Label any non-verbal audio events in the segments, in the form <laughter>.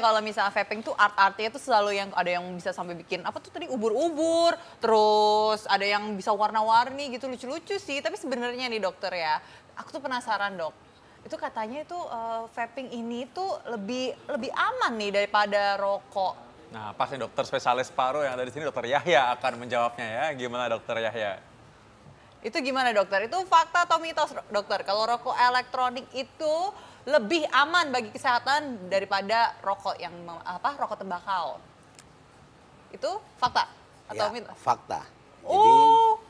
kalau misalnya vaping tuh art-artnya tuh selalu yang ada yang bisa sampai bikin apa tuh tadi ubur-ubur, terus ada yang bisa warna-warni gitu lucu-lucu sih. Tapi sebenarnya nih dokter ya, aku tuh penasaran dok. Itu katanya itu uh, vaping ini tuh lebih lebih aman nih daripada rokok. Nah, pasti dokter spesialis paru yang ada di sini dokter Yahya akan menjawabnya ya. Gimana dokter Yahya? Itu gimana dokter? Itu fakta atau mitos dokter? Kalau rokok elektronik itu lebih aman bagi kesehatan daripada rokok yang apa rokok tembakau. Itu fakta atau ya, mitos? Fakta. Jadi oh.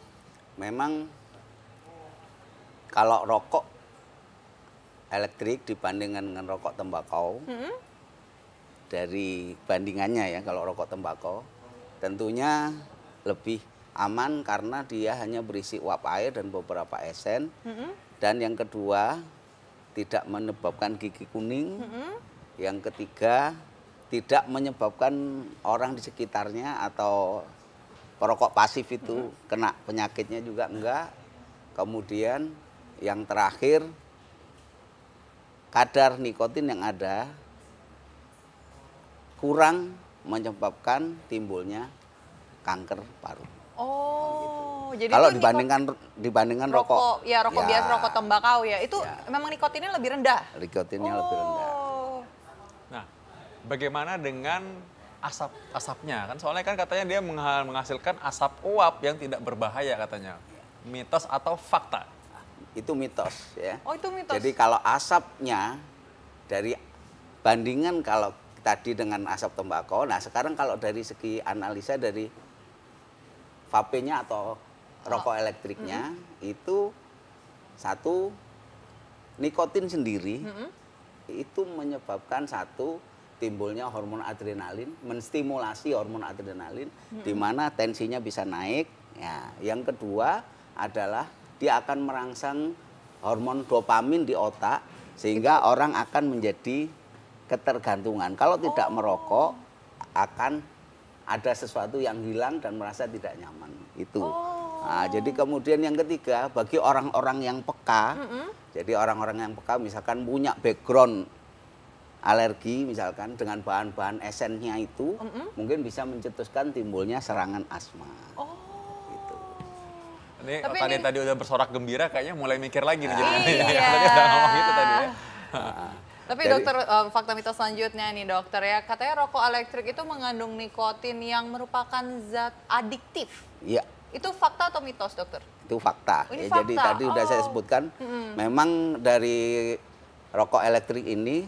memang kalau rokok elektrik dibandingkan dengan rokok tembakau hmm? dari bandingannya ya kalau rokok tembakau tentunya lebih aman karena dia hanya berisi uap air dan beberapa esen hmm? dan yang kedua tidak menyebabkan gigi kuning. Mm -hmm. Yang ketiga, tidak menyebabkan orang di sekitarnya atau perokok pasif itu mm -hmm. kena penyakitnya juga enggak. Kemudian yang terakhir kadar nikotin yang ada kurang menyebabkan timbulnya kanker paru. Oh jadi kalau dibandingkan nikot, dibandingkan rokok, rokok ya rokok ya. biasa rokok tembakau ya itu ya. memang nikotinnya lebih rendah. Nikotinnya oh. lebih rendah. Oh. Nah, bagaimana dengan asap asapnya kan soalnya kan katanya dia menghasilkan asap uap yang tidak berbahaya katanya mitos atau fakta itu mitos ya oh itu mitos jadi kalau asapnya dari bandingan kalau tadi dengan asap tembakau nah sekarang kalau dari segi analisa dari vape-nya atau rokok elektriknya hmm. itu satu nikotin sendiri hmm. itu menyebabkan satu timbulnya hormon adrenalin, menstimulasi hormon adrenalin hmm. di mana tensinya bisa naik. Ya, yang kedua adalah dia akan merangsang hormon dopamin di otak sehingga orang akan menjadi ketergantungan. Kalau oh. tidak merokok akan ada sesuatu yang hilang dan merasa tidak nyaman. Itu. Oh. Nah, jadi kemudian yang ketiga bagi orang-orang yang peka, mm -hmm. jadi orang-orang yang peka misalkan punya background alergi misalkan dengan bahan-bahan esennya itu mm -hmm. mungkin bisa mencetuskan timbulnya serangan asma. Oh. Ini Tapi tadi ini... tadi udah bersorak gembira kayaknya mulai mikir lagi nih. Ah, iya. <laughs> Gitu tadi ya. <laughs> Tapi Jadi, dokter um, fakta mitos selanjutnya nih dokter ya katanya rokok elektrik itu mengandung nikotin yang merupakan zat adiktif. Iya. Itu fakta atau mitos, dokter? Itu fakta. Oh, ya, fakta. Jadi tadi oh. saya sebutkan, hmm. memang dari rokok elektrik ini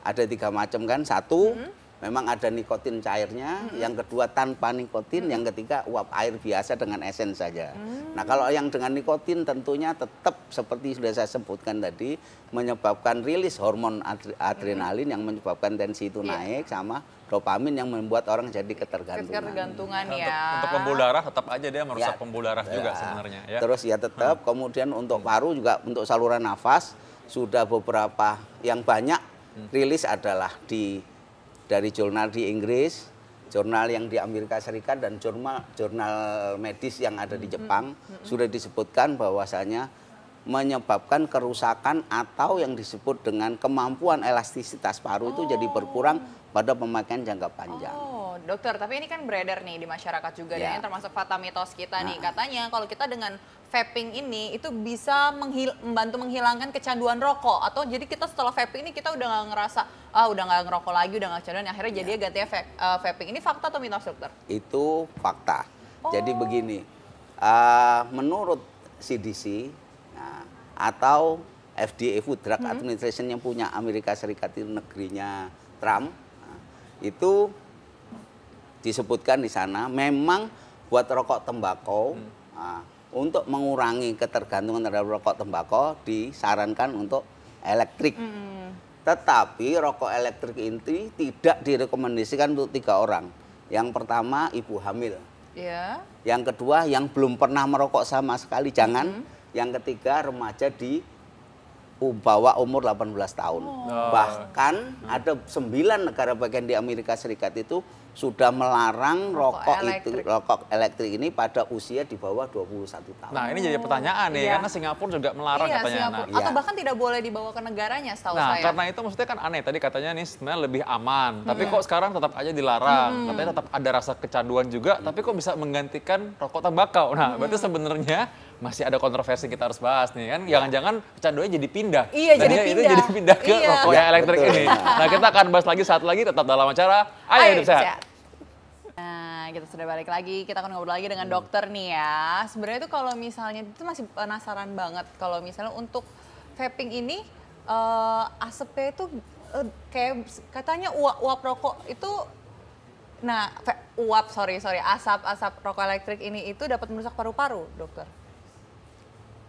ada tiga macam kan. Satu, hmm. memang ada nikotin cairnya. Hmm. Yang kedua tanpa nikotin. Hmm. Yang ketiga uap air biasa dengan esen saja. Hmm. Nah kalau yang dengan nikotin tentunya tetap seperti sudah saya sebutkan tadi, menyebabkan rilis hormon adrenalin hmm. yang menyebabkan tensi itu yeah. naik sama dopamin yang membuat orang jadi ketergantungan. Ketergantungan ya. Untuk, untuk pembuluh darah tetap aja dia merusak ya, pembuluh darah ya. juga sebenarnya ya. Terus ya tetap hmm. kemudian untuk hmm. paru juga untuk saluran nafas sudah beberapa yang banyak hmm. rilis adalah di dari jurnal di Inggris, jurnal yang di Amerika Serikat dan jurnal jurnal medis yang ada di hmm. Jepang hmm. sudah disebutkan bahwasanya menyebabkan kerusakan atau yang disebut dengan kemampuan elastisitas paru oh. itu jadi oh. berkurang pada pemakaian jangka panjang. Oh, dokter, tapi ini kan beredar nih di masyarakat juga ya. dan termasuk fata mitos kita nah. nih. Katanya kalau kita dengan vaping ini itu bisa menghil membantu menghilangkan kecanduan rokok atau jadi kita setelah vaping ini kita udah nggak ngerasa ah udah nggak ngerokok lagi udah nggak kecanduan akhirnya jadi ganti ya. gantinya va uh, vaping ini fakta atau mitos dokter? Itu fakta. Oh. Jadi begini, uh, menurut CDC atau FDA Food Drug hmm. Administration yang punya Amerika Serikat itu negerinya Trump nah, itu disebutkan di sana memang buat rokok tembakau hmm. Nah, untuk mengurangi ketergantungan terhadap rokok tembakau disarankan untuk elektrik. Hmm. Tetapi rokok elektrik ini tidak direkomendasikan untuk tiga orang. Yang pertama ibu hamil. Yeah. Yang kedua yang belum pernah merokok sama sekali jangan. Hmm yang ketiga remaja di bawah umur 18 tahun. Oh. Bahkan hmm. ada 9 negara bagian di Amerika Serikat itu sudah melarang rokok, rokok itu rokok elektrik ini pada usia di bawah 21 tahun. Nah, ini jadi pertanyaan nih, ya. karena Singapura juga melarang iya, katanya. Singapura. Nah, Atau ya. bahkan tidak boleh dibawa ke negaranya setahu nah, saya. Nah, karena itu maksudnya kan aneh. Tadi katanya nih sebenarnya lebih aman, hmm. tapi kok sekarang tetap aja dilarang. Hmm. Katanya tetap ada rasa kecanduan juga, hmm. tapi kok bisa menggantikan rokok tembakau. Nah, hmm. berarti sebenarnya masih ada kontroversi kita harus bahas nih kan iya. jangan-jangan canduannya jadi pindah iya jadi pindah itu jadi pindah ke iya. rokok yang elektrik Betul. ini nah kita akan bahas lagi saat lagi tetap dalam acara ayo, hidup sehat, sehat. Nah, kita sudah balik lagi. Kita akan ngobrol lagi dengan hmm. dokter nih ya. Sebenarnya itu kalau misalnya itu masih penasaran banget kalau misalnya untuk vaping ini uh, asapnya itu uh, kayak katanya uap-uap rokok itu nah uap sorry sorry asap asap rokok elektrik ini itu dapat merusak paru-paru dokter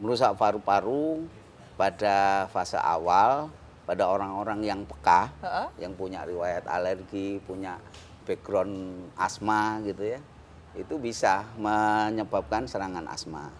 merusak paru-paru pada fase awal pada orang-orang yang peka, uh -uh. yang punya riwayat alergi, punya background asma gitu ya, itu bisa menyebabkan serangan asma.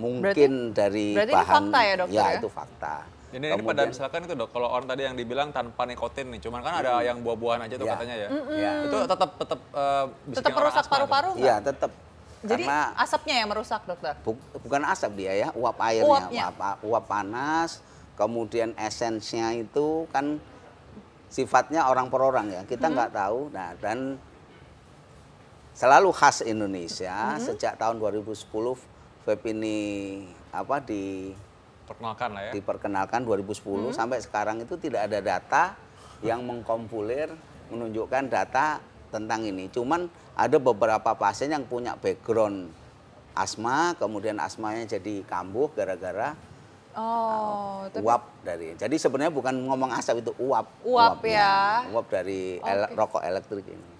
Mungkin berarti, dari berarti bahan, ini fakta ya, dokter, ya, ya itu fakta. Ini, ini pada misalkan itu dok, kalau orang tadi yang dibilang tanpa nikotin nih, cuman kan ada mm, yang buah-buahan aja tuh yeah. katanya ya. Mm -mm. Itu tetap tetap uh, eh, tetap merusak paru-paru. Iya, tetap jadi Karena asapnya yang merusak dokter? Bu, bukan asap dia ya, uap airnya, Uapnya. uap, uap panas, kemudian esensinya itu kan sifatnya orang per orang ya, kita mm-hmm. nggak hmm. tahu. Nah dan selalu khas Indonesia hmm. sejak tahun 2010 vape ini apa di diperkenalkan lah ya. Diperkenalkan 2010 hmm. sampai sekarang itu tidak ada data yang mengkompulir menunjukkan data tentang ini. Cuman ada beberapa pasien yang punya background asma, kemudian asmanya jadi kambuh gara-gara Oh, uh, uap dari. Jadi sebenarnya bukan ngomong asap itu uap. Uap uapnya, ya. Uap dari okay. ele rokok elektrik ini.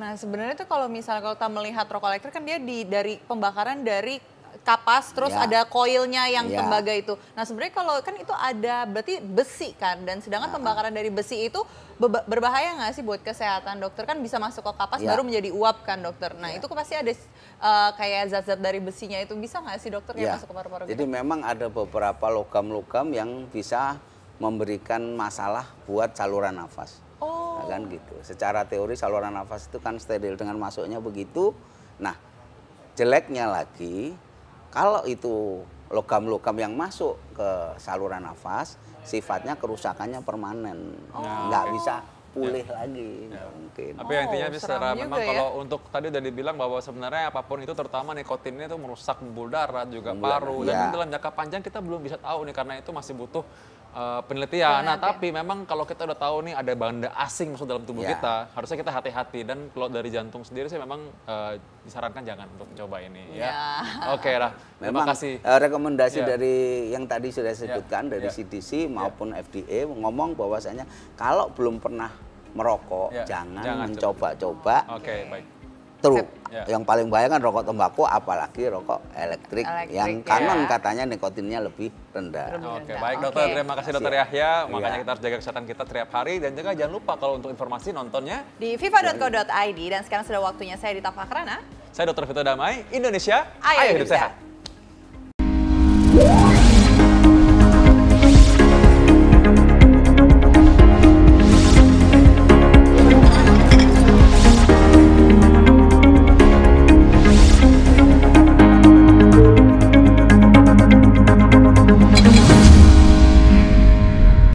Nah, sebenarnya tuh kalau misalnya kalau kita melihat rokok elektrik kan dia di dari pembakaran dari kapas terus ya. ada koilnya yang ya. tembaga itu. Nah sebenarnya kalau kan itu ada berarti besi kan dan sedangkan ya. pembakaran dari besi itu berbahaya nggak sih buat kesehatan dokter kan bisa masuk ke kapas ya. baru menjadi uap kan dokter. Nah ya. itu pasti ada uh, kayak zat-zat dari besinya itu bisa nggak sih dokter ya. masuk ke paru-paru? Gitu? Jadi gitu? memang ada beberapa logam-logam yang bisa memberikan masalah buat saluran nafas. Oh. Nah, kan oh. gitu. Secara teori saluran nafas itu kan steril dengan masuknya begitu. Nah jeleknya lagi kalau itu logam-logam yang masuk ke saluran nafas, sifatnya kerusakannya permanen, oh, nggak okay. bisa pulih ya. lagi ya. mungkin. Tapi oh, secara memang ya? kalau untuk tadi udah dibilang bahwa sebenarnya apapun itu terutama nikotinnya itu merusak pembuluh darah juga paru ya. dan iya. dalam jangka panjang kita belum bisa tahu nih karena itu masih butuh uh, penelitian. Iya, nah, tapi memang kalau kita udah tahu nih ada benda asing masuk dalam tubuh yeah. kita, harusnya kita hati-hati. Dan kalau dari jantung sendiri sih memang uh, disarankan jangan untuk mencoba ini. Yeah. Ya. Iya. Oke okay, lah. Memang, Terima kasih. Uh, rekomendasi yeah. dari yang tadi sudah saya sebutkan yeah. dari yeah. CDC iya. maupun yeah. FDA ngomong bahwasanya kalau belum pernah merokok, yeah. jangan, jangan mencoba-coba. Oke, okay, baik true. Yeah. Yang paling bahaya kan rokok tembakau apalagi rokok elektrik, elektrik yang ya. katanya nikotinnya lebih rendah. Oke, okay, baik dokter. Okay. Terima kasih dokter Yahya. Iya. Makanya yeah. kita harus jaga kesehatan kita setiap hari dan juga jangan lupa kalau untuk informasi nontonnya di viva.co.id dan sekarang sudah waktunya saya di Tafakrana. Saya dokter Vito Damai, Indonesia. Ayo, Ayo hidup, hidup sehat. sehat.